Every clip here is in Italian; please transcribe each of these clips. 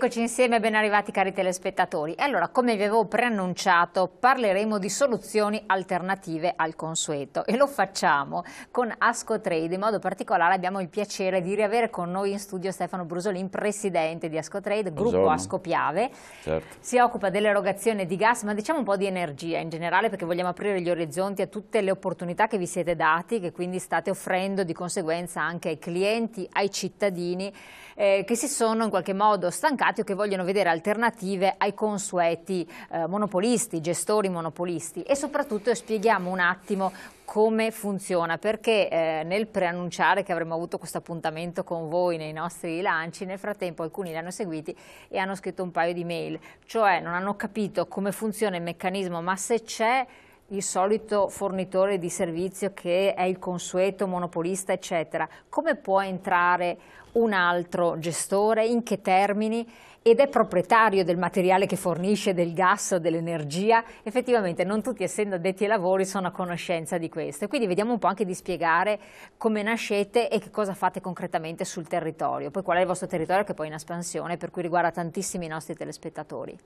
Rieccoci insieme, ben arrivati cari telespettatori. Allora, come vi avevo preannunciato, parleremo di soluzioni alternative al consueto e lo facciamo con Asco Trade. In modo particolare abbiamo il piacere di riavere con noi in studio Stefano Brusolin, presidente di Asco Trade, Buongiorno. gruppo Asco Piave. Certo. Si occupa dell'erogazione di gas, ma diciamo un po' di energia in generale perché vogliamo aprire gli orizzonti a tutte le opportunità che vi siete dati, che quindi state offrendo di conseguenza anche ai clienti, ai cittadini eh, che si sono in qualche modo stancati o che vogliono vedere alternative ai consueti eh, monopolisti, gestori monopolisti e soprattutto spieghiamo un attimo come funziona, perché eh, nel preannunciare che avremmo avuto questo appuntamento con voi nei nostri lanci, nel frattempo alcuni li hanno seguiti e hanno scritto un paio di mail, cioè non hanno capito come funziona il meccanismo, ma se c'è il solito fornitore di servizio che è il consueto monopolista, eccetera. Come può entrare un altro gestore? In che termini? Ed è proprietario del materiale che fornisce, del gas, dell'energia? Effettivamente non tutti, essendo addetti ai lavori, sono a conoscenza di questo. Quindi vediamo un po' anche di spiegare come nascete e che cosa fate concretamente sul territorio. Poi qual è il vostro territorio che poi è in espansione, per cui riguarda tantissimi i nostri telespettatori.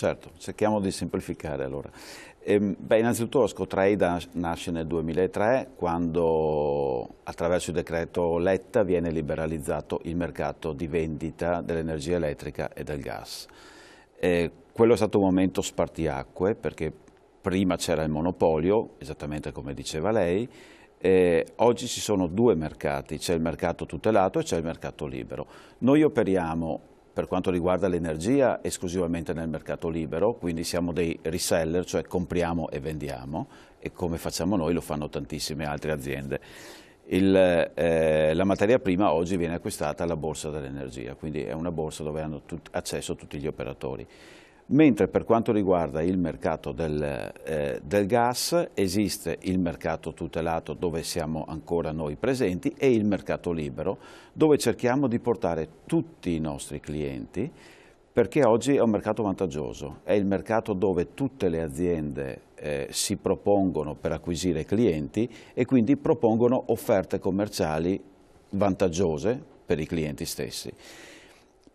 Certo, cerchiamo di semplificare allora. Ehm, beh, innanzitutto Scotrade nasce nel 2003 quando attraverso il decreto Letta viene liberalizzato il mercato di vendita dell'energia elettrica e del gas. E eh, quello è stato un momento spartiacque perché prima c'era il monopolio, esattamente come diceva lei, eh, oggi ci sono due mercati, c'è il mercato tutelato e c'è il mercato libero. Noi operiamo per quanto riguarda l'energia esclusivamente nel mercato libero, quindi siamo dei reseller, cioè compriamo e vendiamo e come facciamo noi lo fanno tantissime altre aziende. Il, eh, la materia prima oggi viene acquistata alla borsa dell'energia, quindi è una borsa dove hanno tut, accesso tutti gli operatori. Mentre per quanto riguarda il mercato del, eh, del, gas esiste il mercato tutelato dove siamo ancora noi presenti e il mercato libero dove cerchiamo di portare tutti i nostri clienti perché oggi è un mercato vantaggioso, è il mercato dove tutte le aziende eh, si propongono per acquisire clienti e quindi propongono offerte commerciali vantaggiose per i clienti stessi.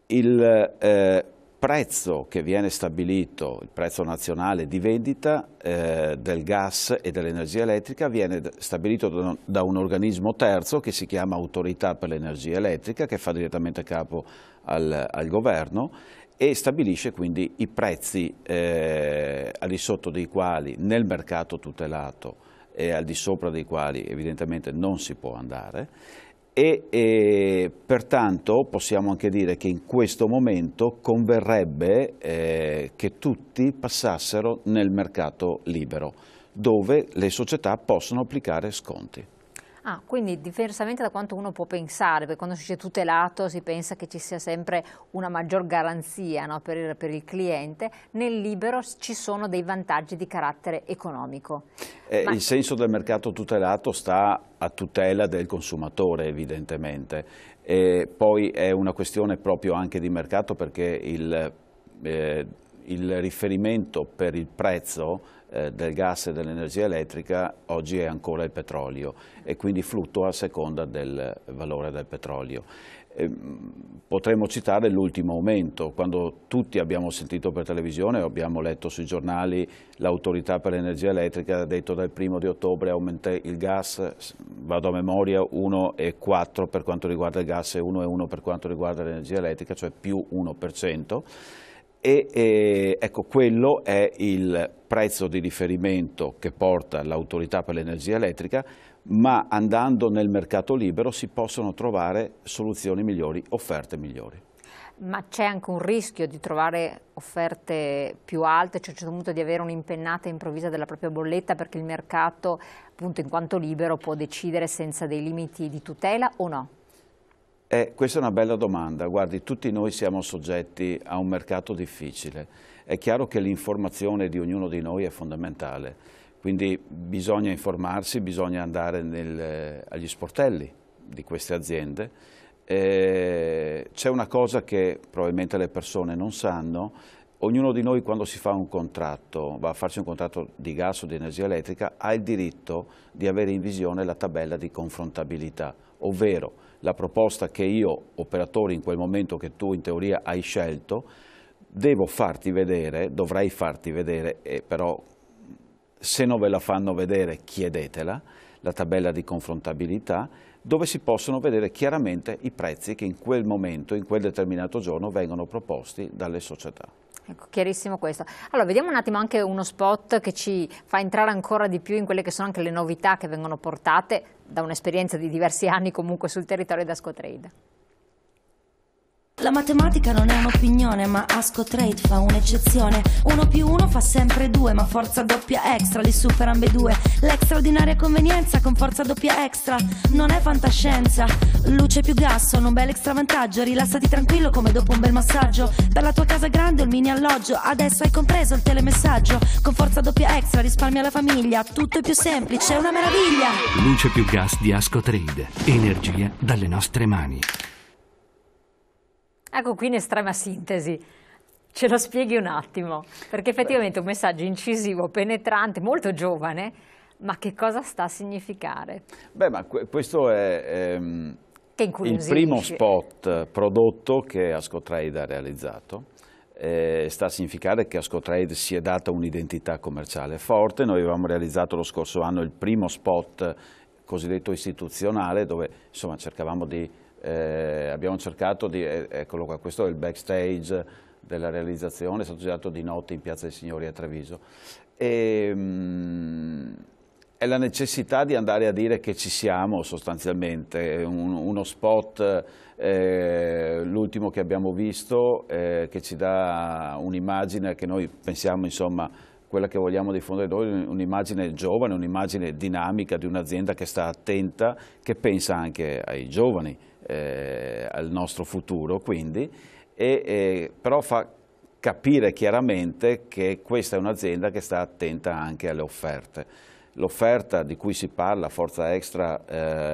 Il, eh, prezzo che viene stabilito, il prezzo nazionale di vendita eh, del gas e dell'energia elettrica viene stabilito da un, da un organismo terzo che si chiama Autorità per l'energia elettrica che fa direttamente capo al, al governo e stabilisce quindi i prezzi eh, al di sotto dei quali nel mercato tutelato e al di sopra dei quali evidentemente non si può andare e, e, pertanto possiamo anche dire che in questo momento converrebbe eh, che tutti passassero nel mercato libero dove le società possono applicare sconti. Ah, quindi diversamente da quanto uno può pensare, perché quando si è tutelato si pensa che ci sia sempre una maggior garanzia no, per, il, per, il, cliente, nel libero ci sono dei vantaggi di carattere economico. Eh, Ma... Il senso del mercato tutelato sta a tutela del consumatore evidentemente, e poi è una questione proprio anche di mercato perché il, eh, il riferimento per il prezzo eh, del gas e dell'energia elettrica oggi è ancora il petrolio e quindi fluttua a seconda del valore del petrolio. Ehm, potremmo citare l'ultimo aumento, quando tutti abbiamo sentito per televisione o abbiamo letto sui giornali l'autorità per l'energia elettrica ha detto dal primo di ottobre aumenta il gas, vado a memoria 1,4 per quanto riguarda il gas e 1,1 per quanto riguarda l'energia elettrica, cioè più 1% e eh, ecco, quello è il prezzo di riferimento che porta l'autorità per l'energia elettrica, ma andando nel mercato libero si possono trovare soluzioni migliori, offerte migliori. Ma c'è anche un rischio di trovare offerte più alte, cioè a un certo punto di avere un'impennata improvvisa della propria bolletta perché il mercato, appunto in quanto libero, può decidere senza dei limiti di tutela o no? Eh, questa è una bella domanda, guardi, tutti noi siamo soggetti a un mercato difficile, è chiaro che l'informazione di ognuno di noi è fondamentale, quindi bisogna informarsi, bisogna andare nel, eh, agli sportelli di queste aziende. Eh, C'è una cosa che probabilmente le persone non sanno, ognuno di noi quando si fa un contratto, va a farsi un contratto di gas o di energia elettrica, ha il diritto di avere in visione la tabella di confrontabilità, ovvero la proposta che io, operatore in quel momento che tu in teoria hai scelto, devo farti vedere, dovrei farti vedere, eh, però se non ve la fanno vedere chiedetela, la tabella di confrontabilità, dove si possono vedere chiaramente i prezzi che in quel momento, in quel determinato giorno, vengono proposti dalle società. Ecco, chiarissimo questo. Allora, vediamo un attimo anche uno spot che ci fa entrare ancora di più in quelle che sono anche le novità che vengono portate da un'esperienza di diversi anni comunque sul territorio da Scotrade. La matematica non è un'opinione, ma Asco Trade fa un'eccezione. Uno più uno fa sempre due, ma forza doppia extra li supera ambedue. L'extraordinaria convenienza con forza doppia extra non è fantascienza. Luce più gas sono un bel extravantaggio. Rilassati tranquillo come dopo un bel massaggio. Per la tua casa grande o il mini alloggio. Adesso hai compreso il telemessaggio. Con forza doppia extra risparmia la famiglia. Tutto è più semplice, è una meraviglia. Luce più gas di Asco Trade. Energia dalle nostre mani. Ecco qui in estrema sintesi. Ce lo spieghi un attimo, perché effettivamente è un messaggio incisivo, penetrante, molto giovane, ma che cosa sta a significare? Beh, ma que questo è ehm, il primo spot prodotto che Ascotrade ha realizzato. Eh, sta a significare che Ascotrade si è data un'identità commerciale forte. Noi avevamo realizzato lo scorso anno il primo spot cosiddetto istituzionale, dove insomma, cercavamo di eh, abbiamo cercato di, eh, eccolo qua, questo è il backstage della realizzazione, è stato girato di notte in Piazza dei Signori a Treviso. E, ehm, mh, è la necessità di andare a dire che ci siamo sostanzialmente, Un, uno spot, eh, l'ultimo che abbiamo visto, eh, che ci dà un'immagine che noi pensiamo insomma quella che vogliamo diffondere noi, un'immagine giovane, un'immagine dinamica di un'azienda che sta attenta, che pensa anche ai giovani eh, al nostro futuro, quindi, e, eh, però fa capire chiaramente che questa è un'azienda che sta attenta anche alle offerte. L'offerta di cui si parla, forza, extra,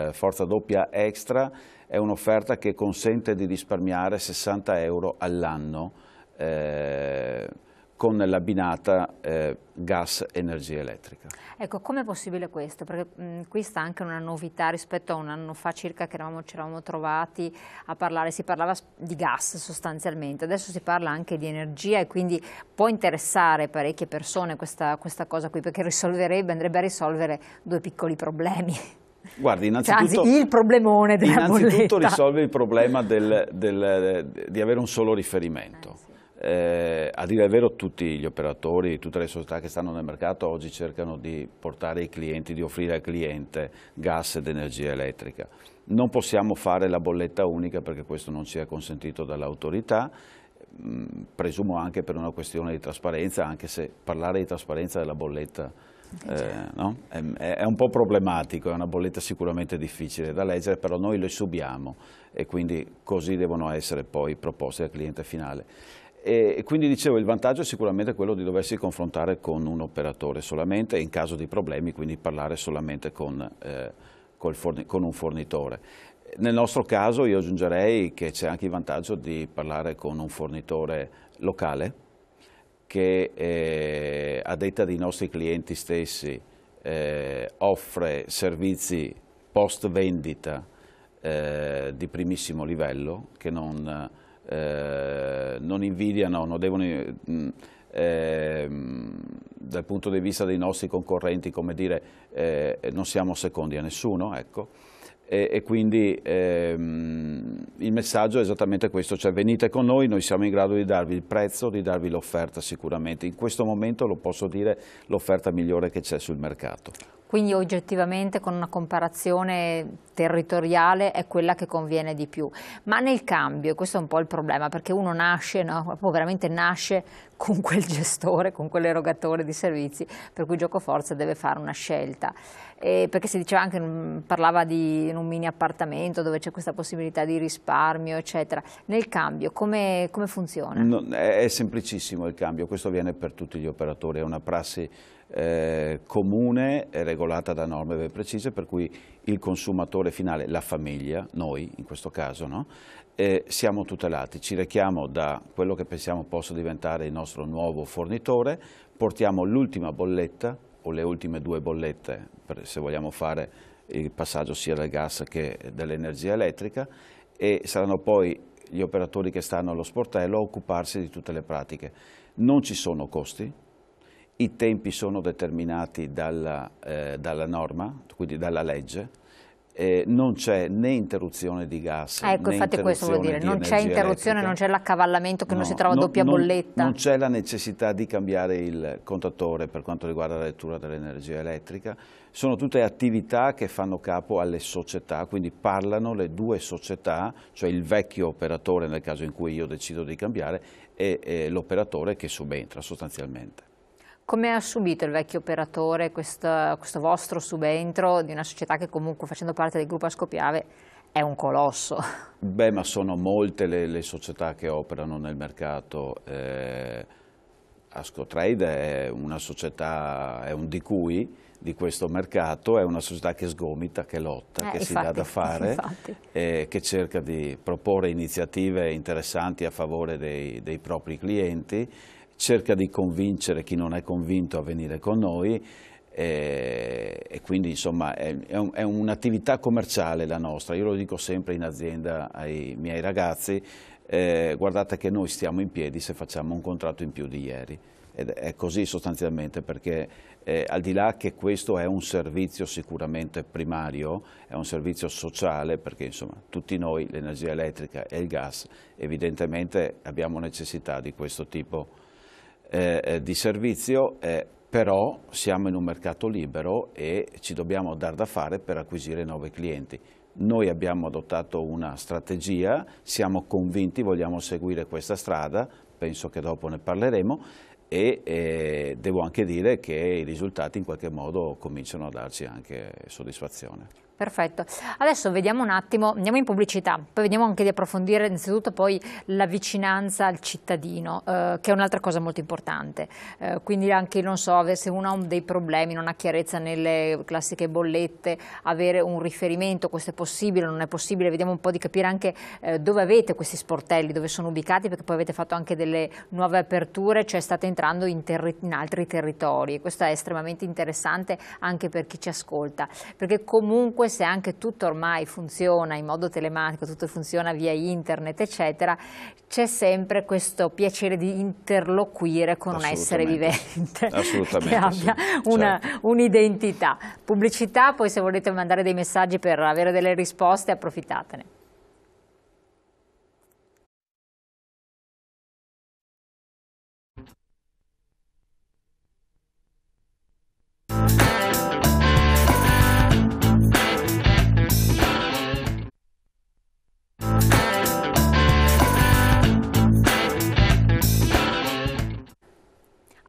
eh, forza doppia extra, è un'offerta che consente di risparmiare 60 euro all'anno eh, con l'abbinata eh, gas-energia elettrica. Ecco, com'è possibile questo? Perché mh, qui sta anche una novità rispetto a un anno fa circa che eravamo, ci eravamo trovati a parlare, si parlava di gas sostanzialmente, adesso si parla anche di energia e quindi può interessare parecchie persone questa, questa cosa qui perché risolverebbe, andrebbe a risolvere due piccoli problemi. Guardi, cioè, innanzitutto, Anzi, il problemone della innanzitutto risolve il problema del, del, di avere un solo riferimento. Eh, a dire il vero tutti gli operatori, tutte le società che stanno nel mercato oggi cercano di portare i clienti, di offrire al cliente gas ed energia elettrica. Non possiamo fare la bolletta unica perché questo non ci è consentito dall'autorità, mm, presumo anche per una questione di trasparenza, anche se parlare di trasparenza della bolletta eh, eh certo. no? è, è, un po' problematico, è una bolletta sicuramente difficile da leggere, però noi le subiamo e quindi così devono essere poi proposte al cliente finale. E quindi dicevo il vantaggio è sicuramente quello di doversi confrontare con un operatore solamente in caso di problemi quindi parlare solamente con, eh, con un fornitore. Nel nostro caso io aggiungerei che c'è anche il vantaggio di parlare con un fornitore locale che eh, a detta dei nostri clienti stessi eh, offre servizi post vendita eh, di primissimo livello che non eh, non invidiano, non devono, eh, dal punto di vista dei nostri concorrenti, come dire, eh, non siamo secondi a nessuno, ecco. E, e quindi ehm, il messaggio è esattamente questo, cioè venite con noi, noi siamo in grado di darvi il prezzo, di darvi l'offerta sicuramente. In questo momento lo posso dire l'offerta migliore che c'è sul mercato. Quindi oggettivamente con una comparazione territoriale è quella che conviene di più. Ma nel cambio, questo è un po' il problema, perché uno nasce, no? proprio veramente nasce con quel gestore, con quell'erogatore di servizi, per cui Gioco Forza deve fare una scelta. E perché si diceva anche, mm, parlava di un mini appartamento dove c'è questa possibilità di risparmio, eccetera. Nel cambio, come, come funziona? No, è semplicissimo il cambio, questo avviene per tutti gli operatori, è una prassi eh, comune e regolata da norme ben precise per cui il consumatore finale, la famiglia, noi in questo caso, no? eh, siamo tutelati, ci rechiamo da quello che pensiamo possa diventare il nostro nuovo fornitore, portiamo l'ultima bolletta o le ultime due bollette per, se vogliamo fare il passaggio sia del gas che dell'energia elettrica e saranno poi gli operatori che stanno allo sportello a occuparsi di tutte le pratiche. Non ci sono costi, i tempi sono determinati dalla, eh, dalla norma, quindi dalla legge, eh, non c'è né interruzione di gas. Ah, ecco, infatti questo vuol dire, non c'è interruzione, elettrica. non c'è l'accavallamento che no, non si trova no, doppia non, bolletta. Non c'è la necessità di cambiare il contatore per quanto riguarda la lettura dell'energia elettrica. Sono tutte attività che fanno capo alle società, quindi parlano le due società, cioè il vecchio operatore nel caso in cui io decido di cambiare e, e l'operatore che subentra sostanzialmente. Come ha subito il vecchio operatore questo, questo vostro subentro di una società che comunque facendo parte del gruppo Ascopiave è un colosso? Beh, ma sono molte le, le società che operano nel mercato. Eh, Ascotrade è una società, è un di cui di questo mercato, è una società che sgomita, che lotta, eh, che infatti, si dà da fare, eh, che cerca di proporre iniziative interessanti a favore dei, dei propri clienti cerca di convincere chi non è convinto a venire con noi e, e quindi insomma è, è un'attività commerciale la nostra, io lo dico sempre in azienda ai miei ragazzi, eh, guardate che noi stiamo in piedi se facciamo un contratto in più di ieri. Ed è così sostanzialmente perché eh, al di là che questo è un servizio sicuramente primario, è un servizio sociale perché insomma tutti noi l'energia elettrica e il gas evidentemente abbiamo necessità di questo tipo di eh, eh, di servizio, eh, però siamo in un mercato libero e ci dobbiamo dar da fare per acquisire nuovi clienti. Noi abbiamo adottato una strategia, siamo convinti, vogliamo seguire questa strada, penso che dopo ne parleremo, e eh, devo anche dire che i risultati in qualche modo cominciano a darci anche soddisfazione. Perfetto. Adesso vediamo un attimo, andiamo in pubblicità, poi vediamo anche di approfondire innanzitutto poi la vicinanza al cittadino, eh, che è un'altra cosa molto importante. Eh, quindi anche, non so, se uno ha dei problemi, non ha chiarezza nelle classiche bollette, avere un riferimento, questo è possibile, non è possibile, vediamo un po' di capire anche eh, dove avete questi sportelli, dove sono ubicati, perché poi avete fatto anche delle nuove aperture, cioè state entrando in, in altri territori. Questo è estremamente interessante anche per chi ci ascolta, perché comunque se anche tutto ormai funziona in modo telematico, tutto funziona via internet, eccetera, c'è sempre questo piacere di interloquire con un essere vivente che abbia sì, certo. un'identità. Un Pubblicità, poi se volete mandare dei messaggi per avere delle risposte approfittatene.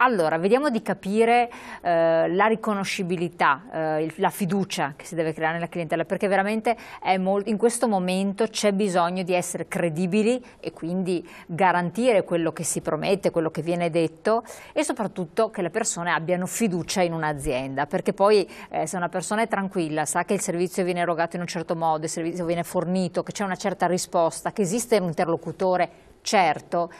Allora, vediamo di capire eh, la riconoscibilità, eh, la fiducia che si deve creare nella clientela, perché veramente molto, in questo momento c'è bisogno di essere credibili e quindi garantire quello che si promette, quello che viene detto e soprattutto che le persone abbiano fiducia in un'azienda, perché poi eh, se una persona è tranquilla, sa che il servizio viene erogato in un certo modo, il servizio viene fornito, che c'è una certa risposta, che esiste un interlocutore certo,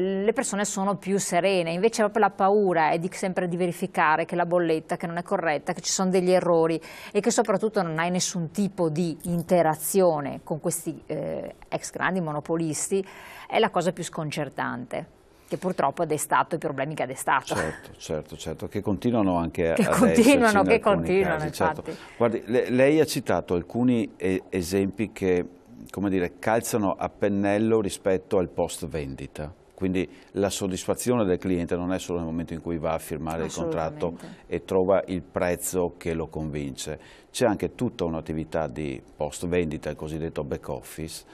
le persone sono più serene, invece proprio la paura è di, sempre di verificare che la bolletta che non è corretta, che ci sono degli errori e che soprattutto non hai nessun tipo di interazione con questi eh, ex grandi monopolisti, è la cosa più sconcertante che purtroppo ha destato i problemi che ha destato. Certo, certo, certo, che continuano anche che ad continuano, Che continuano, casi, certo. Guardi, le, lei ha citato alcuni e, esempi che, come dire, calzano a pennello rispetto al post vendita. Quindi la soddisfazione del cliente non è solo nel momento in cui va a firmare il contratto e trova il prezzo che lo convince, c'è anche tutta un'attività di post vendita, il cosiddetto back office,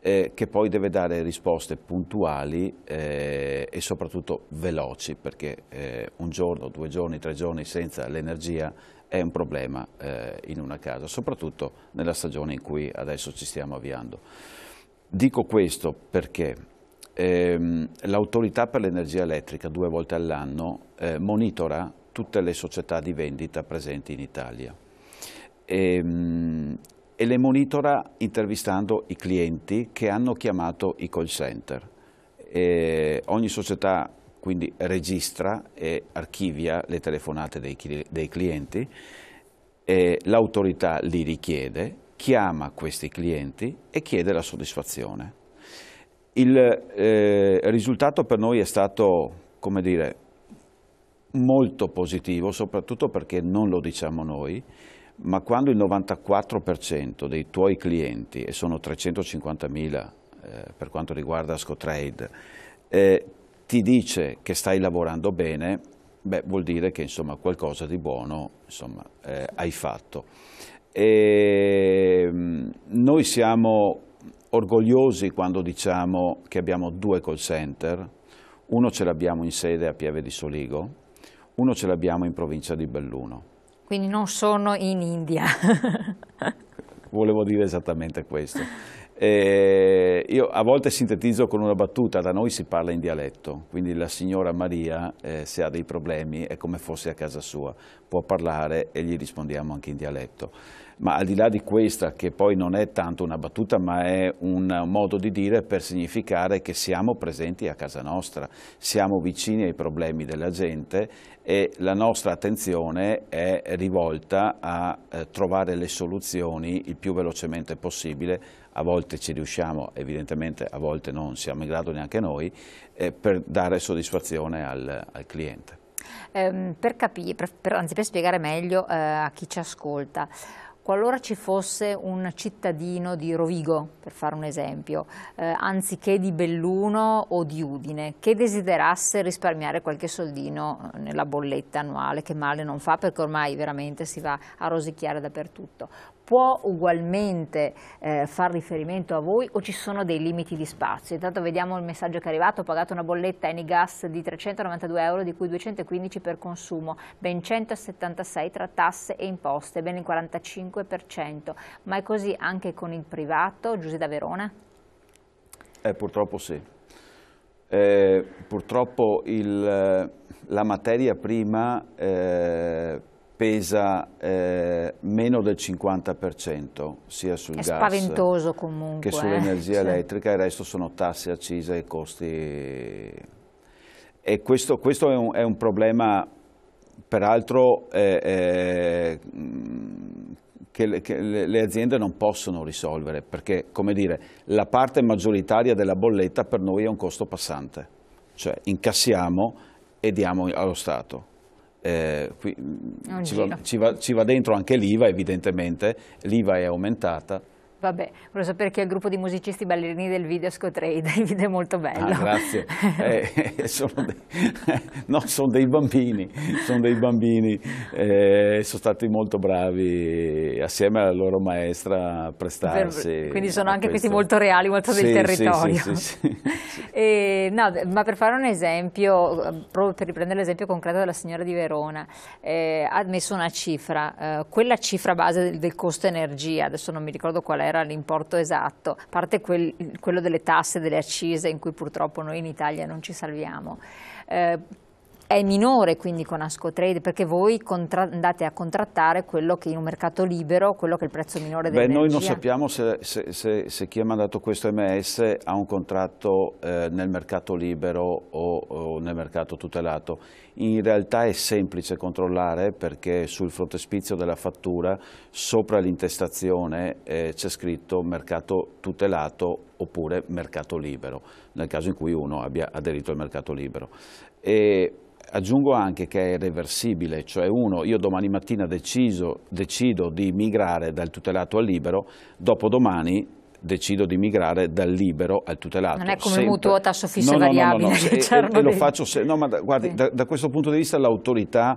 eh, che poi deve dare risposte puntuali eh, e soprattutto veloci, perché eh, un giorno, due giorni, tre giorni senza l'energia è un problema eh, in una casa, soprattutto nella stagione in cui adesso ci stiamo avviando. Dico questo perché ehm, l'autorità per l'energia elettrica due volte all'anno eh, monitora tutte le società di vendita presenti in Italia e, ehm, e le monitora intervistando i clienti che hanno chiamato i call center. E ogni società quindi registra e archivia le telefonate dei, dei clienti, l'autorità li richiede, chiama questi clienti e chiede la soddisfazione. Il eh, risultato per noi è stato, come dire, molto positivo, soprattutto perché non lo diciamo noi, ma quando il 94% dei tuoi clienti, e sono 350.000 eh, per quanto riguarda Scotrade, eh, ti dice che stai lavorando bene, beh, vuol dire che insomma, qualcosa di buono insomma, eh, hai fatto. E, ehm, noi siamo orgogliosi quando diciamo che abbiamo due call center, uno ce l'abbiamo in sede a Pieve di Soligo, uno ce l'abbiamo in provincia di Belluno. Quindi non sono in India. Volevo dire esattamente questo. Eh, io a volte sintetizzo con una battuta, da noi si parla in dialetto, quindi la signora Maria eh, se ha dei problemi è come fosse a casa sua, può parlare e gli rispondiamo anche in dialetto. Ma al di là di questa, che poi non è tanto una battuta, ma è un modo di dire per significare che siamo presenti a casa nostra, siamo vicini ai problemi della gente e la nostra attenzione è rivolta a eh, trovare le soluzioni il più velocemente possibile a volte ci riusciamo, evidentemente a volte non siamo in grado neanche noi, eh, per dare soddisfazione al, al cliente. Eh, per capire, per, per, anzi per spiegare meglio eh, a chi ci ascolta, qualora ci fosse un cittadino di Rovigo, per fare un esempio, eh, anziché di Belluno o di Udine, che desiderasse risparmiare qualche soldino eh, nella bolletta annuale, che male non fa perché ormai veramente si va a rosicchiare dappertutto, può ugualmente eh, far riferimento a voi o ci sono dei limiti di spazio? Intanto vediamo il messaggio che è arrivato, ho pagato una bolletta Enigas di 392 euro, di cui 215 per consumo, ben 176 tra tasse e imposte, ben il 45%, ma è così anche con il privato, Giuseppe da Verona? Eh, purtroppo sì. Eh, purtroppo il, la materia prima eh, pesa eh, meno del 50% sia sul gas comunque, che eh, sull'energia eh, elettrica, il resto sono tasse, accise e costi. E questo, questo è, un, è, un, problema, peraltro, eh, eh che, che le aziende non possono risolvere, perché, come dire, la parte maggioritaria della bolletta per noi è un costo passante, cioè incassiamo e diamo allo Stato eh, qui, ci, va, ci, va, ci va dentro anche l'IVA evidentemente, l'IVA è aumentata, Vabbè, volevo sapere chi è il gruppo di musicisti ballerini del video Scotrade, il video è molto ah, bello. Ah, grazie, eh, sono, dei, no, sono dei bambini, sono dei bambini, eh, sono stati molto bravi assieme alla loro maestra a prestarsi. Per, quindi sono anche questo. questi molto reali, molto sì, del territorio. Sì, sì, eh, no, ma per fare un esempio, proprio per riprendere l'esempio concreto della signora di Verona, eh, ha messo una cifra, eh, quella cifra base del, del costo energia, adesso non mi ricordo qual è, era l'importo esatto, a parte quel, quello delle tasse, delle accise in cui purtroppo noi in Italia non ci salviamo. Eh, è minore quindi con AscoTrade perché voi andate a contrattare quello che in un mercato libero, quello che è il prezzo minore dell'energia. Beh, noi non sappiamo se, se, se, se, chi ha mandato questo MS ha un contratto eh, nel mercato libero o, o, nel mercato tutelato. In realtà è semplice controllare perché sul frontespizio della fattura sopra l'intestazione eh, c'è scritto mercato tutelato oppure mercato libero, nel caso in cui uno abbia aderito al mercato libero. E Aggiungo anche che è reversibile, cioè uno, io domani mattina deciso, decido di migrare dal tutelato al libero, dopodomani decido di migrare dal libero al tutelato. Non è come Sempre... mutuo a tasso fisso no, variabile. No, no, no, no. E, e, lo faccio se... no ma da, guardi, sì. da, da, questo punto di vista l'autorità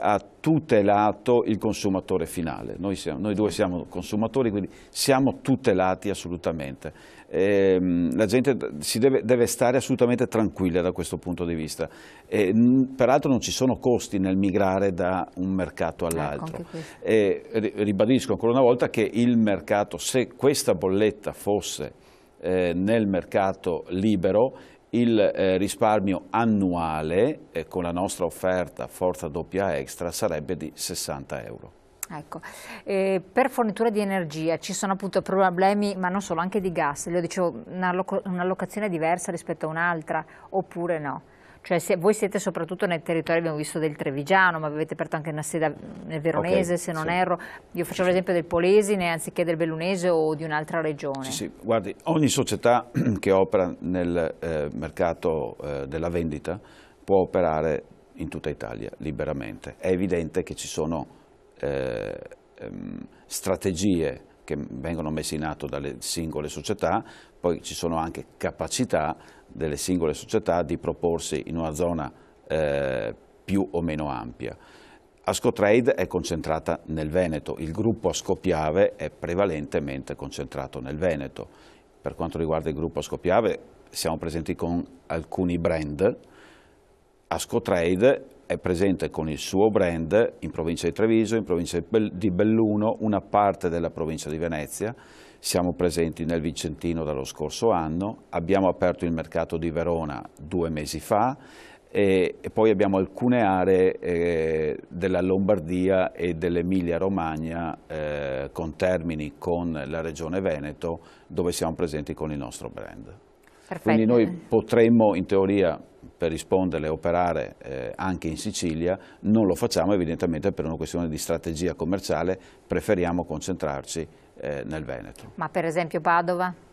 ha tutelato il consumatore finale. Noi, siamo, noi due siamo consumatori, quindi siamo tutelati assolutamente ehm, la gente deve, deve, stare assolutamente tranquilla da questo punto di vista. E, peraltro non ci sono costi nel migrare da un mercato ecco, all'altro. Ecco, ribadisco ancora una volta che il mercato, se questa bolletta fosse eh, nel mercato libero, il eh, risparmio annuale eh, con la nostra offerta Forza Doppia Extra sarebbe di 60 euro. Ecco. Eh, per fornitura di energia ci sono appunto problemi, ma non solo, anche di gas. Io dicevo, un'allocazione un diversa rispetto a un'altra, oppure no? Cioè se, voi siete soprattutto nel territorio, abbiamo visto del Trevigiano, ma avete aperto anche una sede nel Veronese, okay, se non sì. erro. Io facevo l'esempio del Polesine anziché del Bellunese o di un'altra regione. Sì, sì, guardi, ogni società che opera nel eh, mercato eh, della vendita può operare in tutta Italia liberamente. È evidente che ci sono eh, ehm, strategie che vengono messe in atto dalle singole società, poi ci sono anche capacità delle singole società di proporsi in una zona eh, più o meno ampia. Ascotrade è concentrata nel Veneto, il gruppo Ascopiave è prevalentemente concentrato nel Veneto. Per quanto riguarda il gruppo Ascopiave siamo presenti con alcuni brand, Ascotrade è presente con il suo brand in provincia di Treviso, in provincia di Belluno, una parte della provincia di Venezia, siamo presenti nel Vicentino dallo scorso anno, abbiamo aperto il mercato di Verona due mesi fa e, e poi abbiamo alcune aree eh, della Lombardia e dell'Emilia Romagna eh, con Termini, con la regione Veneto, dove siamo presenti con il nostro brand. Perfetto. Quindi noi potremmo in teoria per rispondere e operare eh, anche in Sicilia, non lo facciamo evidentemente per una questione di strategia commerciale, preferiamo concentrarci eh, nel Veneto. Ma per esempio Padova?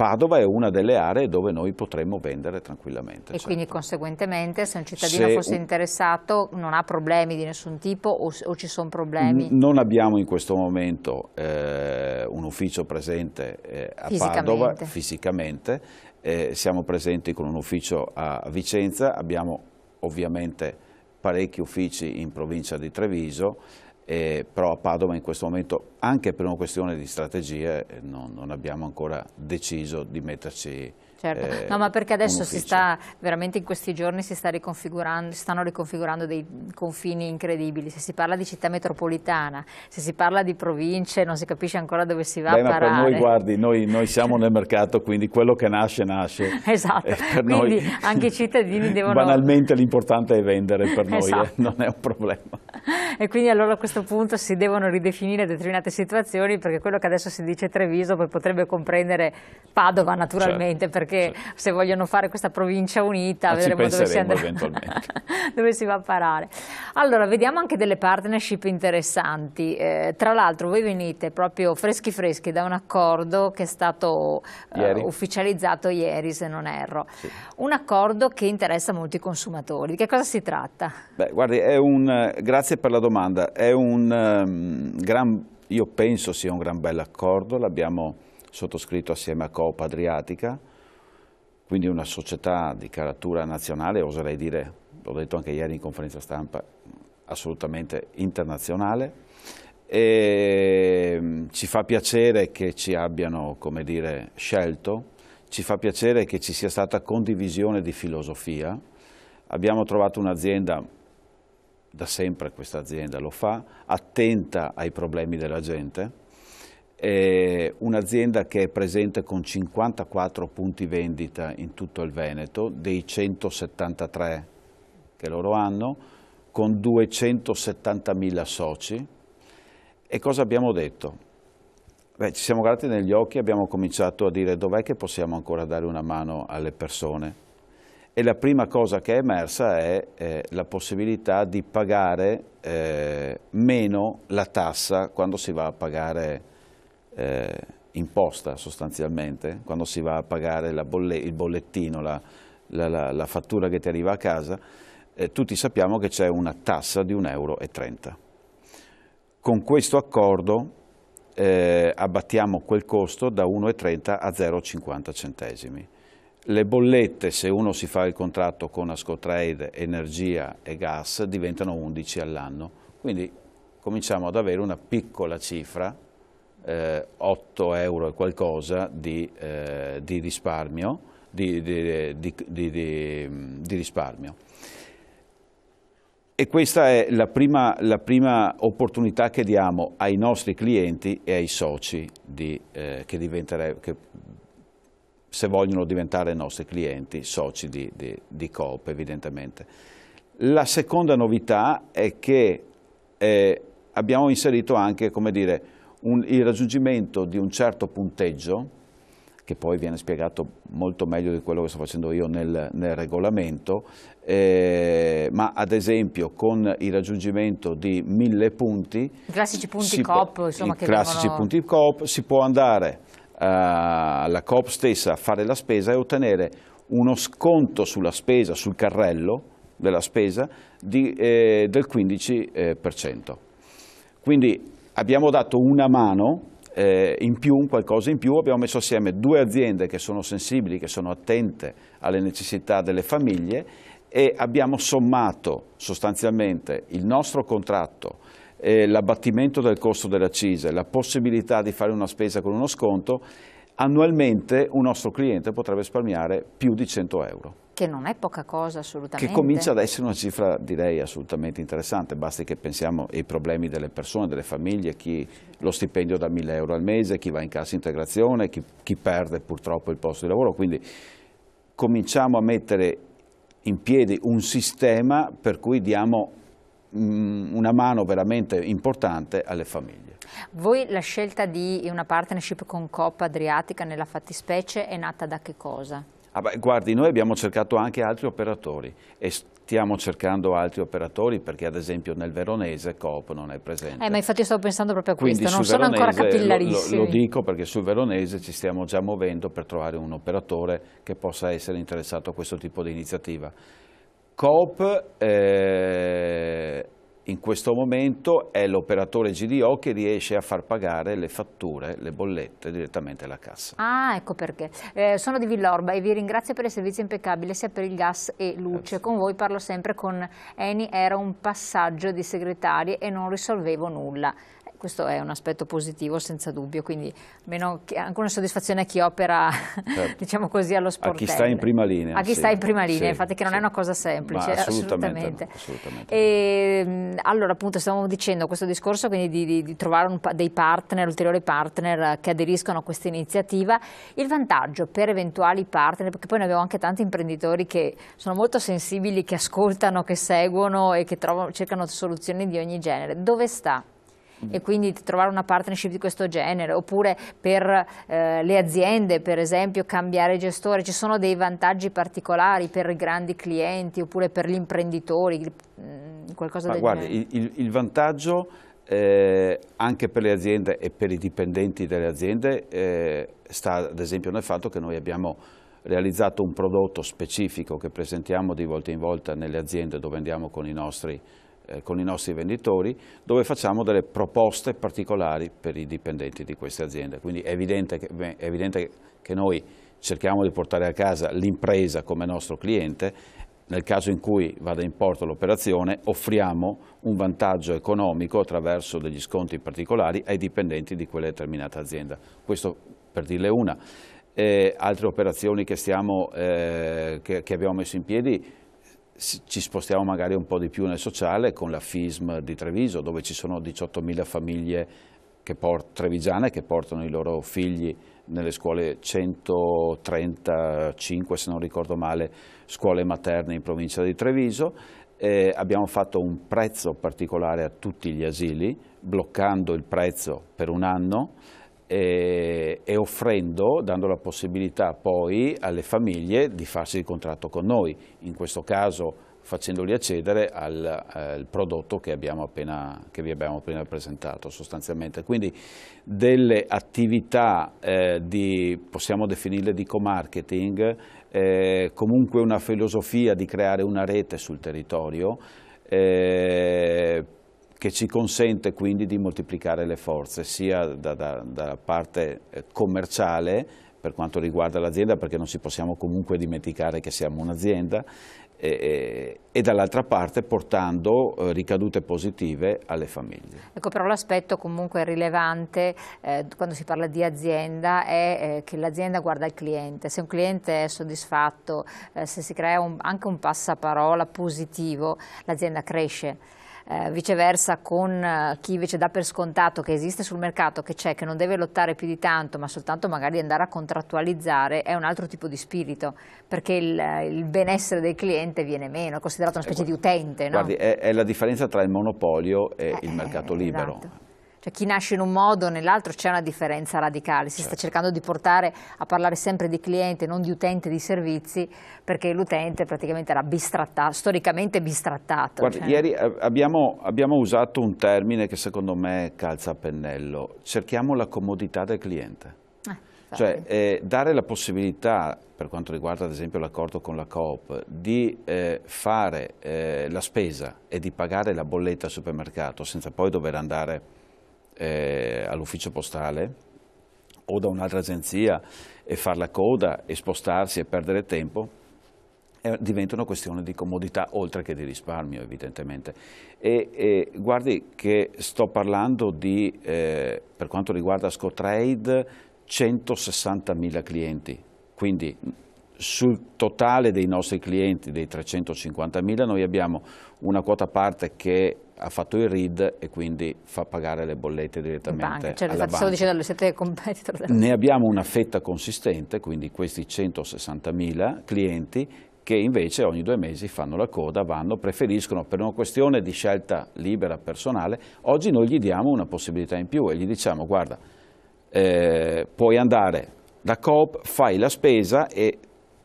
Padova è una delle aree dove noi potremmo vendere tranquillamente. E certo. quindi conseguentemente se un cittadino se fosse un... interessato non ha problemi di nessun tipo o, o ci sono problemi? N non abbiamo in questo momento eh, un ufficio presente eh, a fisicamente. Padova fisicamente, eh, siamo presenti con un ufficio a Vicenza, abbiamo ovviamente parecchi uffici in provincia di Treviso, eh, però a Padova in questo momento, anche per una questione di strategie, eh, non, non abbiamo ancora deciso di metterci Certo. Eh, no, ma perché adesso si sta, veramente in questi giorni si sta riconfigurando, stanno riconfigurando dei confini incredibili. Se si parla di città metropolitana, se si parla di province, non si capisce ancora dove si va Beh, a parare. per noi, guardi, noi, noi, siamo nel mercato, quindi quello che nasce, nasce. Esatto, eh, quindi noi, anche i cittadini devono... Banalmente l'importante è vendere per esatto. noi, eh, esatto. non è un problema. E quindi allora a questo punto si devono ridefinire determinate situazioni perché quello che adesso si dice Treviso poi potrebbe comprendere Padova naturalmente certo. perché che sì. se vogliono fare questa provincia unita Ma vedremo dove si, andrà, dove si va a parare. Allora, vediamo anche delle partnership interessanti. Eh, tra l'altro voi venite proprio freschi freschi da un accordo che è stato eh, ufficializzato ieri, se non erro. Sì. Un accordo che interessa molti consumatori. Di che cosa si tratta? Beh, guardi, un, grazie per la domanda. È un um, gran, io penso sia un gran bell'accordo, l'abbiamo sottoscritto assieme a Coop Adriatica quindi una società di caratura nazionale, oserei dire, l'ho detto anche ieri in conferenza stampa, assolutamente internazionale. E mm, ci fa piacere che ci abbiano, come dire, scelto, ci fa piacere che ci sia stata condivisione di filosofia. Abbiamo trovato un'azienda, da sempre questa azienda lo fa, attenta ai problemi della gente, eh, un'azienda che è presente con 54 punti vendita in tutto il Veneto, dei 173 che loro hanno, con 270.000 soci. E cosa abbiamo detto? Beh, ci siamo guardati negli occhi e abbiamo cominciato a dire dov'è che possiamo ancora dare una mano alle persone. E la prima cosa che è emersa è eh, la possibilità di pagare eh, meno la tassa quando si va a pagare eh, imposta sostanzialmente, quando si va a pagare bolle, il bollettino, la, la, la, la, fattura che ti arriva a casa, eh, tutti sappiamo che c'è una tassa di 1,30 euro. Con questo accordo eh, abbattiamo quel costo da 1,30 a 0,50 centesimi. Le bollette, se uno si fa il contratto con Ascotrade, energia e gas, diventano 11 all'anno. Quindi cominciamo ad avere una piccola cifra eh, 8 euro e qualcosa di, eh, di risparmio. Di, di, di, risparmio. E questa è la prima, la prima, opportunità che diamo ai nostri clienti e ai soci eh, che, che, se vogliono diventare nostri clienti, soci di, Coop evidentemente. La seconda novità è che eh, abbiamo inserito anche, come dire, un, il raggiungimento di un certo punteggio, che poi viene spiegato molto meglio di quello che sto facendo io nel, nel regolamento, eh, ma ad esempio con il raggiungimento di mille punti... I classici punti COP, insomma, che I classici vengono... punti COP, si può andare eh, alla COP stessa a fare la spesa e ottenere uno sconto sulla spesa, sul carrello della spesa, di, eh, del 15%. Eh, Quindi abbiamo dato una mano eh, in più, un qualcosa in più, abbiamo messo assieme due aziende che sono sensibili, che sono attente alle necessità delle famiglie e abbiamo sommato sostanzialmente il nostro contratto eh, l'abbattimento del costo delle accise, la possibilità di fare una spesa con uno sconto, annualmente un nostro cliente potrebbe risparmiare più di 100 euro che non è poca cosa assolutamente. Che comincia ad essere una cifra direi assolutamente interessante, basti che pensiamo ai problemi delle persone, delle famiglie, chi lo stipendio da 1000 euro al mese, chi va in cassa integrazione, chi, chi perde purtroppo il posto di lavoro, quindi cominciamo a mettere in piedi un sistema per cui diamo mm, una mano veramente importante alle famiglie. Voi la scelta di una partnership con Coppa Adriatica nella fattispecie è nata da che cosa? Ah beh, guardi, noi abbiamo cercato anche altri operatori e stiamo cercando altri operatori perché ad esempio nel veronese Coop non è presente. Eh, ma infatti stavo pensando proprio a Quindi questo, non sono ancora capillarissimi. Lo, lo, dico perché sul veronese ci stiamo già muovendo per trovare un operatore che possa essere interessato a questo tipo di iniziativa. Coop eh, in questo momento è l'operatore GDO che riesce a far pagare le fatture, le bollette direttamente alla cassa. Ah, ecco perché. Eh, sono di Villorba e vi ringrazio per il servizio impeccabile sia per il gas e luce. Grazie. Con voi parlo sempre con Eni, era un passaggio di segretarie e non risolvevo nulla questo è un aspetto positivo senza dubbio, quindi almeno anche una soddisfazione a chi opera, certo. diciamo così, allo sport. A chi sta in prima linea. A chi sì. sta in prima linea, sì, infatti che non sì. è una cosa semplice, assolutamente. assolutamente. No, assolutamente e, no. allora appunto stavamo dicendo questo discorso quindi di, di, di trovare un, dei partner, ulteriori partner eh, che aderiscono a questa iniziativa, il vantaggio per eventuali partner, perché poi ne abbiamo anche tanti imprenditori che sono molto sensibili, che ascoltano, che seguono e che trovano, cercano soluzioni di ogni genere, dove sta? e quindi trovare una partnership di questo genere, oppure per eh, le aziende per esempio cambiare gestore, ci sono dei vantaggi particolari per i grandi clienti oppure per gli imprenditori, mm, qualcosa Ma del guardi, genere? Il, il vantaggio eh, anche per le aziende e per i dipendenti delle aziende eh, sta ad esempio nel fatto che noi abbiamo realizzato un prodotto specifico che presentiamo di volta in volta nelle aziende dove andiamo con i nostri eh, con i nostri venditori dove facciamo delle proposte particolari per i dipendenti di queste aziende. Quindi è evidente che, beh, è evidente che noi cerchiamo di portare a casa l'impresa come nostro cliente nel caso in cui vada in porto l'operazione, offriamo un vantaggio economico attraverso degli sconti particolari ai dipendenti di quella determinata azienda. Questo per dirle una. E eh, altre operazioni che, stiamo, eh, che, che abbiamo messo in piedi ci spostiamo magari un po' di più nel sociale con la FISM di Treviso dove ci sono 18.000 famiglie che trevigiane che portano i loro figli nelle scuole 135 se non ricordo male scuole materne in provincia di Treviso eh, abbiamo fatto un prezzo particolare a tutti gli asili bloccando il prezzo per un anno e, eh, e offrendo, dando la possibilità poi alle famiglie di farsi il contratto con noi, in questo caso facendoli accedere al, al prodotto che, appena, che, vi abbiamo appena presentato sostanzialmente. Quindi delle attività eh, di, possiamo definirle di co-marketing, eh, comunque una filosofia di creare una rete sul territorio eh, che ci consente quindi di moltiplicare le forze sia da, da, da parte eh, commerciale per quanto riguarda l'azienda perché non ci possiamo comunque dimenticare che siamo un'azienda e, e dall'altra parte portando eh, ricadute positive alle famiglie. Ecco però l'aspetto comunque rilevante eh, quando si parla di azienda è eh, che l'azienda guarda il cliente, se un cliente è soddisfatto, eh, se si crea un, anche un passaparola positivo l'azienda cresce eh, viceversa con eh, chi invece dà per scontato che esiste sul mercato, che c'è, che non deve lottare più di tanto, ma soltanto magari andare a contrattualizzare, è un altro tipo di spirito, perché il, eh, il benessere del cliente viene meno, è considerato una eh, specie eh, di utente. Guardi, no? è, è, la differenza tra il monopolio e eh, il mercato libero. Esatto. Cioè chi nasce in un modo o nell'altro c'è una differenza radicale, si certo. sta cercando di portare a parlare sempre di cliente, non di utente di servizi, perché l'utente praticamente era bistrattato, storicamente bistrattato. Guarda, cioè. Ieri abbiamo, abbiamo usato un termine che secondo me calza a pennello, cerchiamo la comodità del cliente. Eh, cioè, eh, dare la possibilità, per quanto riguarda ad esempio l'accordo con la Coop, di eh, fare eh, la spesa e di pagare la bolletta al supermercato senza poi dover andare eh, all'ufficio postale o da un'altra agenzia e far la coda e spostarsi e perdere tempo eh, diventa una questione di comodità oltre che di risparmio evidentemente. E, e guardi che sto parlando di, eh, per quanto riguarda Scotrade, 160.000 clienti, quindi sul totale dei nostri clienti, dei 350.000, noi abbiamo una quota parte che ha fatto il read e quindi fa pagare le bollette direttamente banca, cioè, alla banca. Solo dicendo, siete competitor. Ne abbiamo una fetta consistente, quindi questi 160.000 clienti che invece ogni due mesi fanno la coda, vanno, preferiscono per una questione di scelta libera, personale, oggi noi gli diamo una possibilità in più e gli diciamo guarda, eh, puoi andare da Coop, fai la spesa e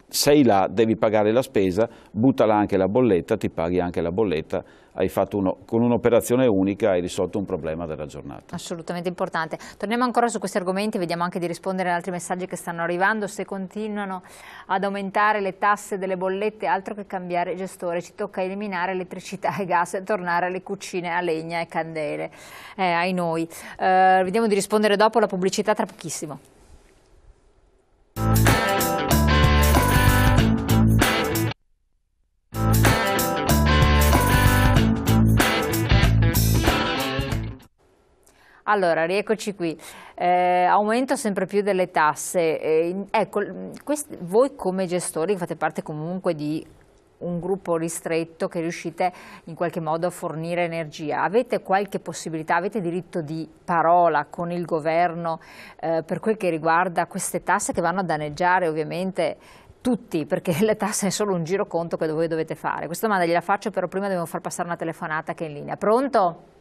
sei là, devi pagare la spesa, buttala anche la bolletta, ti paghi anche la bolletta hai fatto uno, con un'operazione unica hai risolto un problema della giornata. Assolutamente importante. Torniamo ancora su questi argomenti, vediamo anche di rispondere ad altri messaggi che stanno arrivando. Se continuano ad aumentare le tasse delle bollette, altro che cambiare gestore, ci tocca eliminare elettricità e gas e tornare alle cucine a legna e candele. Eh, ai noi. Eh, vediamo di rispondere dopo la pubblicità tra pochissimo. Allora, rieccoci qui. Eh, aumento sempre più delle tasse. Eh, ecco, questi, voi come gestori fate parte comunque di un gruppo ristretto che riuscite in qualche modo a fornire energia. Avete qualche possibilità, avete diritto di parola con il governo eh, per quel che riguarda queste tasse che vanno a danneggiare ovviamente tutti, perché le tasse è solo un giro conto che voi dovete fare. Questa domanda gliela faccio, però prima dobbiamo far passare una telefonata che è in linea. Pronto?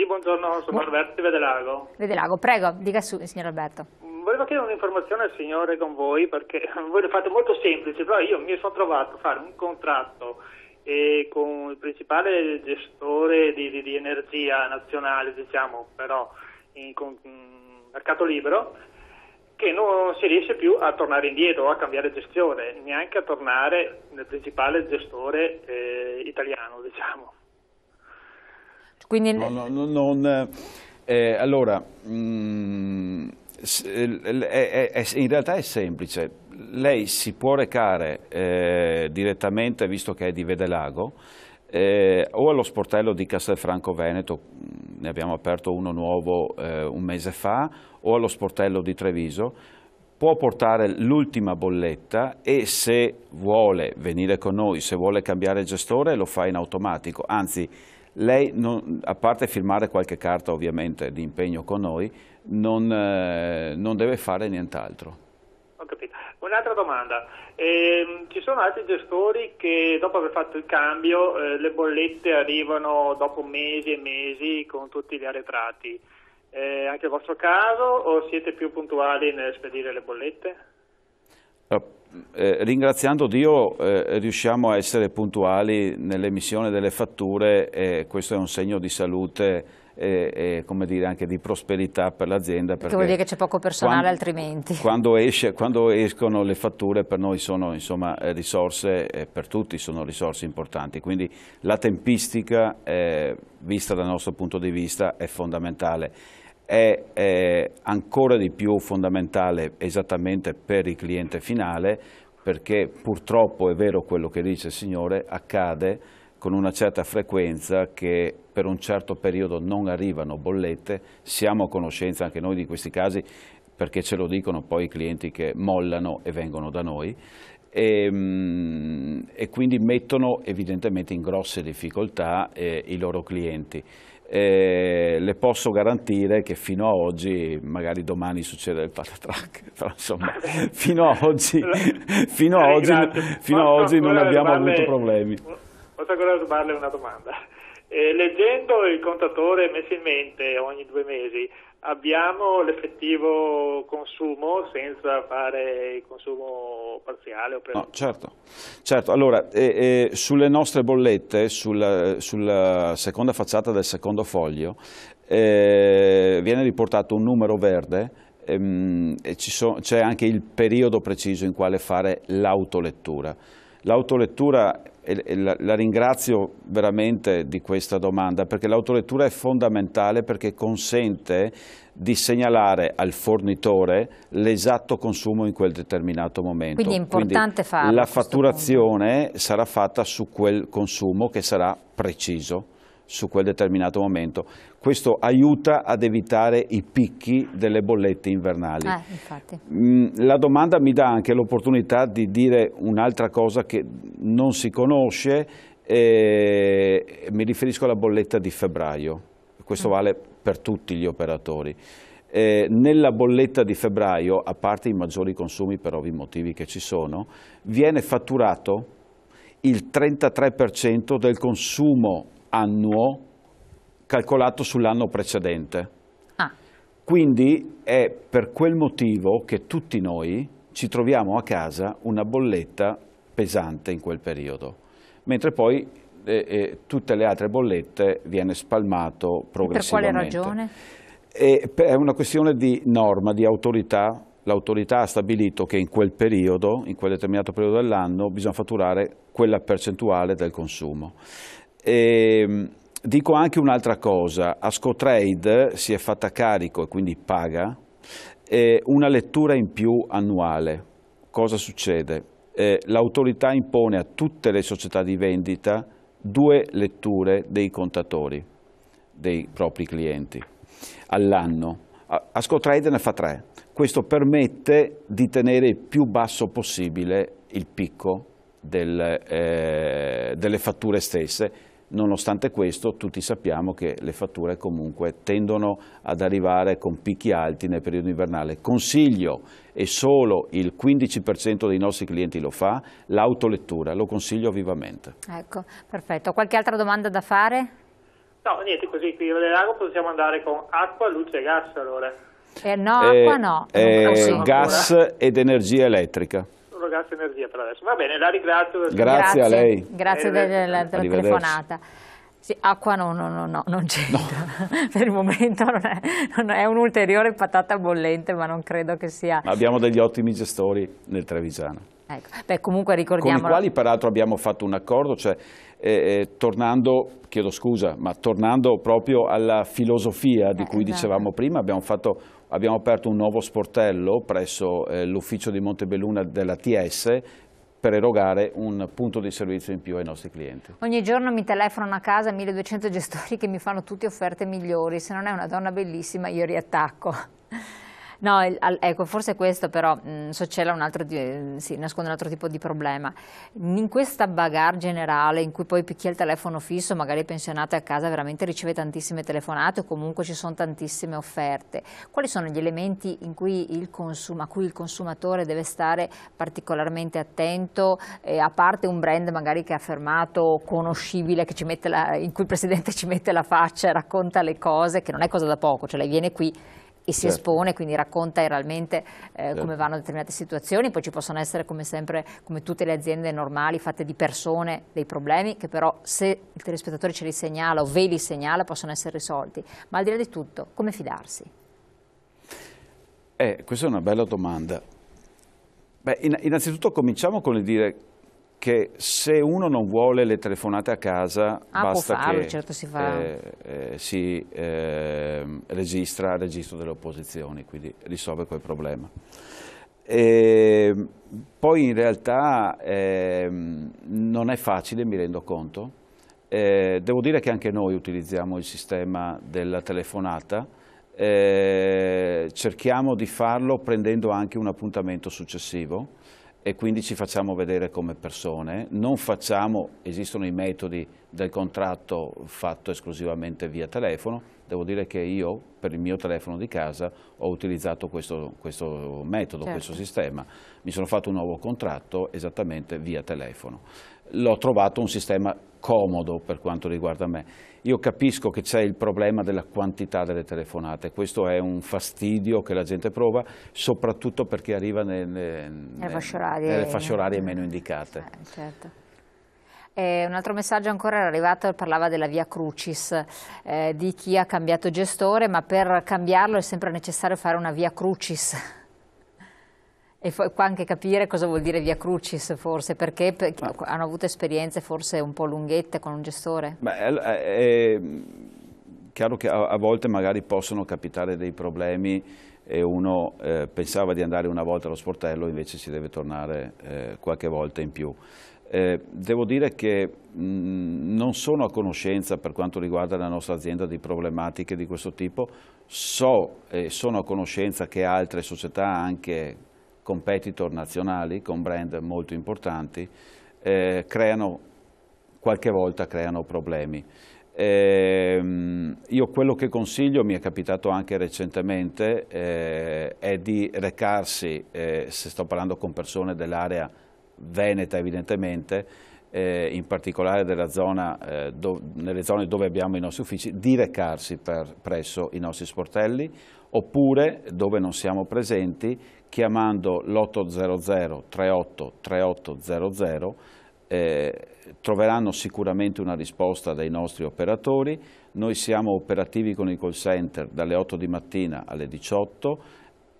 Sì, buongiorno, sono Bu Alberto Vedelago. Vedelago, prego, dica su, signor Alberto. Mm, volevo chiedere un'informazione al signore con voi, perché voi lo fate molto semplice, però io mi sono trovato a fare un contratto eh, con il principale gestore di, di, di energia nazionale, diciamo, però in, con, in mm, mercato libero, che non si riesce più a tornare indietro o a cambiare gestione, neanche a tornare nel principale gestore eh, italiano, diciamo. Quindi... No, no, no, non, eh, eh allora, mh, mm, eh, è, è, in realtà è semplice. Lei si può recare eh, direttamente, visto che è di Vedelago, eh, o allo sportello di Castelfranco Veneto, mm, ne abbiamo aperto uno nuovo eh, un mese fa, o allo sportello di Treviso, può portare l'ultima bolletta e se vuole venire con noi, se vuole cambiare gestore lo fa in automatico, anzi lei, non, a parte firmare qualche carta ovviamente di impegno con noi, non, eh, non deve fare nient'altro. Ho capito. Un'altra domanda, eh, ci sono altri gestori che dopo aver fatto il cambio eh, le bollette arrivano dopo mesi e mesi con tutti gli arretrati, eh, anche il vostro caso o siete più puntuali nel spedire le bollette? Oh eh, ringraziando Dio eh, riusciamo a essere puntuali nell'emissione delle fatture e questo è un segno di salute e, e, come dire, anche di prosperità per l'azienda. Perché, perché, vuol dire che c'è poco personale quando, altrimenti. Quando, esce, quando, escono le fatture per noi sono insomma, eh, risorse, per tutti sono risorse importanti, quindi la tempistica eh, vista dal nostro punto di vista è fondamentale è, è ancora di più fondamentale esattamente per il cliente finale perché purtroppo è vero quello che dice il Signore, accade con una certa frequenza che per un certo periodo non arrivano bollette, siamo a conoscenza anche noi di questi casi perché ce lo dicono poi i clienti che mollano e vengono da noi e, ehm, e quindi mettono evidentemente in grosse difficoltà eh, i loro clienti eh, le posso garantire che fino a oggi, magari domani succede il patatrack, però insomma, fino a oggi, fino a eh, oggi, fino a oggi non abbiamo rubarle, avuto problemi. Posso ancora rubarle una domanda? Eh, leggendo il contatore messo in mente ogni due mesi, abbiamo l'effettivo consumo senza fare il consumo parziale o No, certo, certo. Allora, e, e sulle nostre bollette, sul, sulla seconda facciata del secondo foglio, eh, viene riportato un numero verde ehm, e so, c'è anche il periodo preciso in quale fare l'autolettura. L'autolettura e la, la ringrazio veramente di questa domanda perché l'autolettura è fondamentale perché consente di segnalare al fornitore l'esatto consumo in quel determinato momento. Quindi è importante Quindi farlo. La fatturazione sarà fatta su quel consumo che sarà preciso su quel determinato momento. Questo aiuta ad evitare i picchi delle bollette invernali. Eh, La domanda mi dà anche l'opportunità di dire un'altra cosa che non si conosce, eh, mi riferisco alla bolletta di febbraio. Questo mm. vale per tutti gli operatori. Eh, nella bolletta di febbraio, a parte i maggiori consumi per ovvi motivi che ci sono, viene fatturato il 33% del consumo annuo calcolato sull'anno precedente. Ah. Quindi è per quel motivo che tutti noi ci troviamo a casa una bolletta pesante in quel periodo, mentre poi eh, eh, tutte le altre bollette viene spalmato progressivamente. E per quale ragione? E è una questione di norma, di autorità. L'autorità ha stabilito che in quel periodo, in quel determinato periodo dell'anno, bisogna fatturare quella percentuale del consumo. E, ehm, dico anche un'altra cosa, Ascotrade si è fatta carico e quindi paga eh, una lettura in più annuale. Cosa succede? Eh, l'autorità impone a tutte le società di vendita due letture dei contatori, dei propri clienti, all'anno. Ascotrade ne fa tre. Questo permette di tenere il più basso possibile il picco del, eh, delle fatture stesse, Nonostante questo tutti sappiamo che le fatture comunque tendono ad arrivare con picchi alti nel periodo invernale. Consiglio, e solo il 15% dei nostri clienti lo fa, l'autolettura, lo consiglio vivamente. Ecco, perfetto. Qualche altra domanda da fare? No, niente, così qui a Lago possiamo andare con acqua, luce e gas allora. Eh, no, eh, acqua no. Eh, gas ed energia elettrica ragazza energia per adesso. Va bene, la ringrazio. Grazie, grazie a lei. Grazie eh, della telefonata. Sì, acqua no, no, no, no non c'entra, no. per il momento non è, non è un'ulteriore patata bollente, ma non credo che sia... Ma abbiamo degli ottimi gestori nel Trevigiano. Ecco. Beh, comunque ricordiamo... Con i quali peraltro abbiamo fatto un accordo, cioè eh, eh, tornando, chiedo scusa, ma tornando proprio alla filosofia di eh, cui esatto. dicevamo prima, abbiamo fatto abbiamo aperto un nuovo sportello presso eh, l'ufficio di Montebelluna della TS per erogare un punto di servizio in più ai nostri clienti. Ogni giorno mi telefonano a casa 1200 gestori che mi fanno tutte offerte migliori, se non è una donna bellissima io riattacco. No, il, al, ecco, forse questo però mh, mm, un altro, di, mm, sì, nasconde un altro tipo di problema. In questa bagarre generale in cui poi chi ha il telefono fisso, magari pensionate a casa, veramente riceve tantissime telefonate o comunque ci sono tantissime offerte. Quali sono gli elementi cui consum, a cui il consumatore deve stare particolarmente attento, eh, a parte un brand magari che ha affermato, conoscibile, la, in cui il Presidente ci mette la faccia, e racconta le cose, che non è cosa da poco, cioè lei viene qui e si certo. espone, quindi racconta realmente eh, certo. come vanno determinate situazioni, poi ci possono essere come sempre, come tutte le aziende normali, fatte di persone, dei problemi che però se il telespettatore ce li segnala o ve li segnala possono essere risolti, ma al di là di tutto come fidarsi? Eh, questa è una bella domanda. Beh, innanzitutto cominciamo con il dire che se uno non vuole le telefonate a casa ah, basta farlo, che certo si, eh, eh, si eh, registra al registro delle opposizioni, quindi risolve quel problema. E ehm, poi in realtà ehm, non è facile, mi rendo conto. Eh, devo dire che anche noi utilizziamo il sistema della telefonata, eh, cerchiamo di farlo prendendo anche un appuntamento successivo, e quindi ci facciamo vedere come persone, non facciamo, esistono i metodi del contratto fatto esclusivamente via telefono, devo dire che io per il mio telefono di casa ho utilizzato questo, questo metodo, certo. questo sistema, mi sono fatto un nuovo contratto esattamente via telefono, l'ho trovato un sistema comodo per quanto riguarda me io capisco che c'è il problema della quantità delle telefonate, questo è un fastidio che la gente prova, soprattutto perché arriva nelle, nelle, fasce, orarie, nelle fasce orarie eh, meno indicate. Eh, certo. Eh, un altro messaggio ancora era arrivato, parlava della via Crucis, eh, di chi ha cambiato gestore, ma per cambiarlo è sempre necessario fare una via Crucis. E qua anche capire cosa vuol dire via Crucis forse, perché ah. hanno avuto esperienze forse un po' lunghette con un gestore? Beh, è, è chiaro che a, a, volte magari possono capitare dei problemi e uno eh, pensava di andare una volta allo sportello, invece si deve tornare eh, qualche volta in più. Eh, devo dire che mh, mm, non sono a conoscenza per quanto riguarda la nostra azienda di problematiche di questo tipo, so e sono a conoscenza che altre società anche competitor nazionali con brand molto importanti, eh, creano, qualche volta creano problemi. Eh, io quello che consiglio, mi è capitato anche recentemente, eh, è di recarsi, eh, se sto parlando con persone dell'area veneta evidentemente, eh, in particolare zona, eh, do, nelle zone dove abbiamo i nostri uffici, di recarsi per, presso i nostri sportelli oppure dove non siamo presenti chiamando l'800 38 3800 eh, troveranno sicuramente una risposta dai nostri operatori. Noi siamo operativi con il call center dalle 8 di mattina alle 18,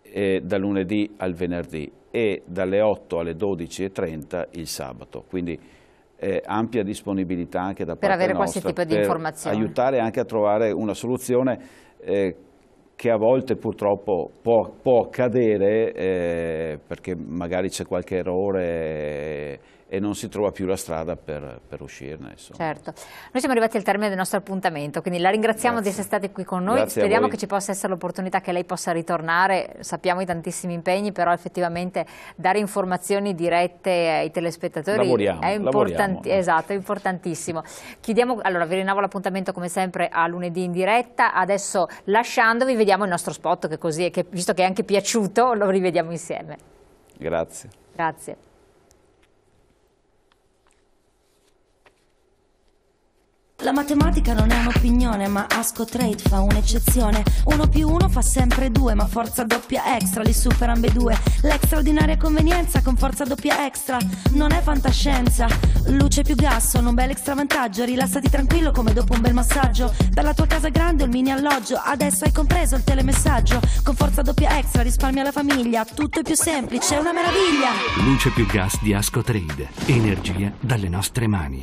eh, dal lunedì al venerdì e dalle 8 alle 12.30 il sabato. Quindi eh, ampia disponibilità anche da per parte nostra. Per avere qualsiasi tipo di informazione. aiutare anche a trovare una soluzione eh, che a volte purtroppo può, può accadere eh, perché magari c'è qualche errore e non si trova più la strada per, per uscirne. Insomma. Certo. Noi siamo arrivati al termine del nostro appuntamento, quindi la ringraziamo Grazie. di essere stati qui con noi, Grazie speriamo che ci possa essere l'opportunità che lei possa ritornare, sappiamo i tantissimi impegni, però effettivamente dare informazioni dirette ai telespettatori lavoriamo, è, importanti esatto, è, importantissimo. Chiudiamo, allora vi rinnovo l'appuntamento come sempre a lunedì in diretta, adesso lasciandovi vediamo il nostro spot che così, che, visto che è anche piaciuto, lo rivediamo insieme. Grazie. Grazie. La matematica non è un'opinione, ma Asco Trade fa un'eccezione. Uno più uno fa sempre due, ma forza doppia extra li supera ambedue. L'extraordinaria convenienza con forza doppia extra non è fantascienza. Luce più gas, sono un bel extravantaggio. Rilassati tranquillo come dopo un bel massaggio. Per la tua casa grande o il mini alloggio, adesso hai compreso il telemessaggio. Con forza doppia extra risparmia la famiglia, tutto è più semplice, è una meraviglia. Luce più gas di Asco Trade, energia dalle nostre mani.